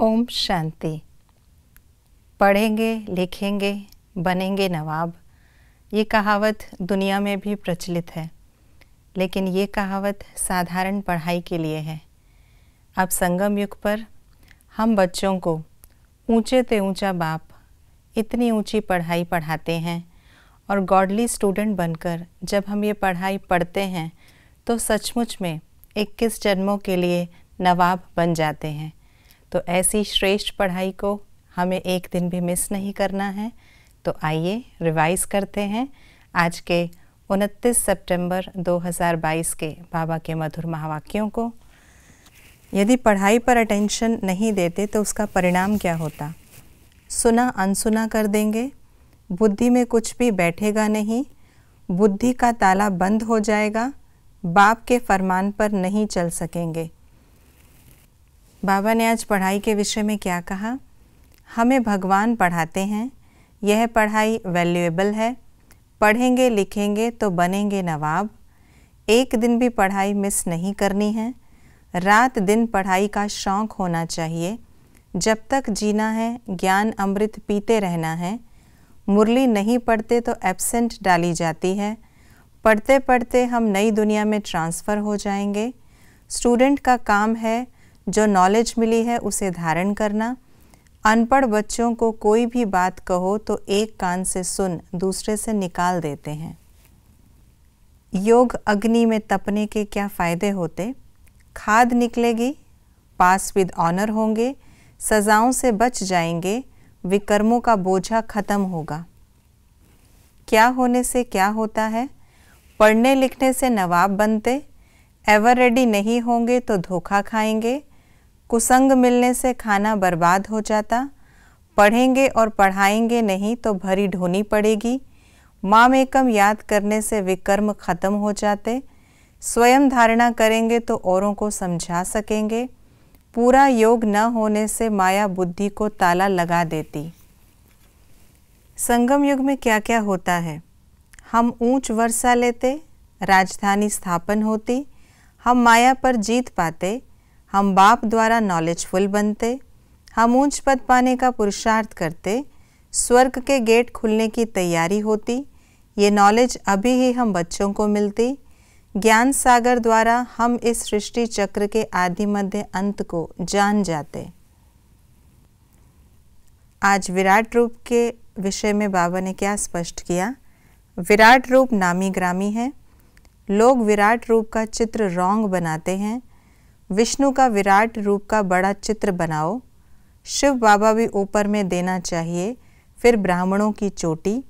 ओम शांति पढ़ेंगे लिखेंगे बनेंगे नवाब ये कहावत दुनिया में भी प्रचलित है लेकिन ये कहावत साधारण पढ़ाई के लिए है अब संगम युग पर हम बच्चों को ऊंचे ते ऊंचा बाप इतनी ऊंची पढ़ाई पढ़ाते हैं और गॉडली स्टूडेंट बनकर जब हम ये पढ़ाई पढ़ते हैं तो सचमुच में 21 जन्मों के लिए नवाब बन जाते हैं तो ऐसी श्रेष्ठ पढ़ाई को हमें एक दिन भी मिस नहीं करना है तो आइए रिवाइज करते हैं आज के 29 सितंबर 2022 के बाबा के मधुर महावाक्यों को यदि पढ़ाई पर अटेंशन नहीं देते तो उसका परिणाम क्या होता सुना अनसुना कर देंगे बुद्धि में कुछ भी बैठेगा नहीं बुद्धि का ताला बंद हो जाएगा बाप के फरमान पर नहीं चल सकेंगे बाबा ने आज पढ़ाई के विषय में क्या कहा हमें भगवान पढ़ाते हैं यह पढ़ाई वैल्यूएबल है पढ़ेंगे लिखेंगे तो बनेंगे नवाब एक दिन भी पढ़ाई मिस नहीं करनी है रात दिन पढ़ाई का शौक होना चाहिए जब तक जीना है ज्ञान अमृत पीते रहना है मुरली नहीं पढ़ते तो एब्सेंट डाली जाती है पढ़ते पढ़ते हम नई दुनिया में ट्रांसफ़र हो जाएंगे स्टूडेंट का काम है जो नॉलेज मिली है उसे धारण करना अनपढ़ बच्चों को कोई भी बात कहो तो एक कान से सुन दूसरे से निकाल देते हैं योग अग्नि में तपने के क्या फ़ायदे होते खाद निकलेगी पास विद ऑनर होंगे सजाओं से बच जाएंगे विकर्मों का बोझा खत्म होगा क्या होने से क्या होता है पढ़ने लिखने से नवाब बनते एवर रेडी नहीं होंगे तो धोखा खाएंगे कुसंग मिलने से खाना बर्बाद हो जाता पढ़ेंगे और पढ़ाएंगे नहीं तो भरी ढोनी पड़ेगी माम एकम याद करने से विकर्म खत्म हो जाते स्वयं धारणा करेंगे तो औरों को समझा सकेंगे पूरा योग न होने से माया बुद्धि को ताला लगा देती संगम युग में क्या क्या होता है हम ऊंच वर्षा लेते राजधानी स्थापन होती हम माया पर जीत पाते हम बाप द्वारा नॉलेजफुल बनते हम ऊंच पद पाने का पुरुषार्थ करते स्वर्ग के गेट खुलने की तैयारी होती ये नॉलेज अभी ही हम बच्चों को मिलती ज्ञान सागर द्वारा हम इस सृष्टि चक्र के आदि मध्य अंत को जान जाते आज विराट रूप के विषय में बाबा ने क्या स्पष्ट किया विराट रूप नामी ग्रामी है लोग विराट रूप का चित्र रोंग बनाते हैं विष्णु का विराट रूप का बड़ा चित्र बनाओ शिव बाबा भी ऊपर में देना चाहिए फिर ब्राह्मणों की चोटी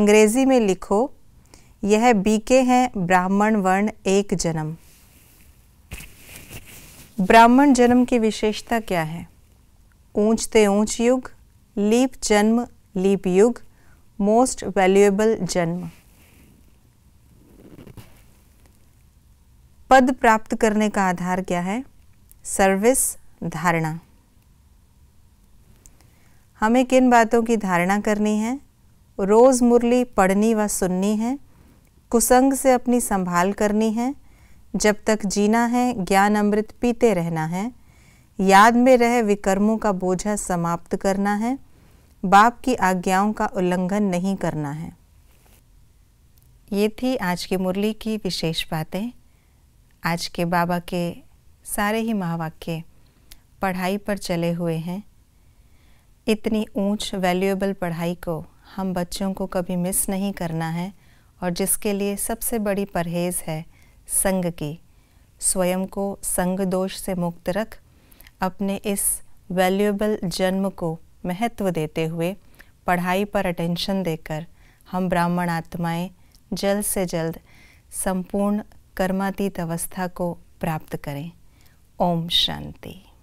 अंग्रेजी में लिखो यह बीके हैं ब्राह्मण वर्ण एक जन्म ब्राह्मण जन्म की विशेषता क्या है ऊंचते ऊंच युग लीप जन्म लीप युग मोस्ट वैल्यूएबल जन्म पद प्राप्त करने का आधार क्या है सर्विस धारणा हमें किन बातों की धारणा करनी है रोज़ मुरली पढ़नी व सुननी है कुसंग से अपनी संभाल करनी है जब तक जीना है ज्ञान अमृत पीते रहना है याद में रहे विकर्मों का बोझा समाप्त करना है बाप की आज्ञाओं का उल्लंघन नहीं करना है ये थी आज की मुरली की विशेष बातें आज के बाबा के सारे ही महावाक्य पढ़ाई पर चले हुए हैं इतनी ऊंच वैल्यूएबल पढ़ाई को हम बच्चों को कभी मिस नहीं करना है और जिसके लिए सबसे बड़ी परहेज़ है संग की स्वयं को संग दोष से मुक्त रख अपने इस वैल्यूएबल जन्म को महत्व देते हुए पढ़ाई पर अटेंशन देकर हम ब्राह्मण आत्माएं जल्द से जल्द संपूर्ण कर्मातीत अवस्था को प्राप्त करें ओम शांति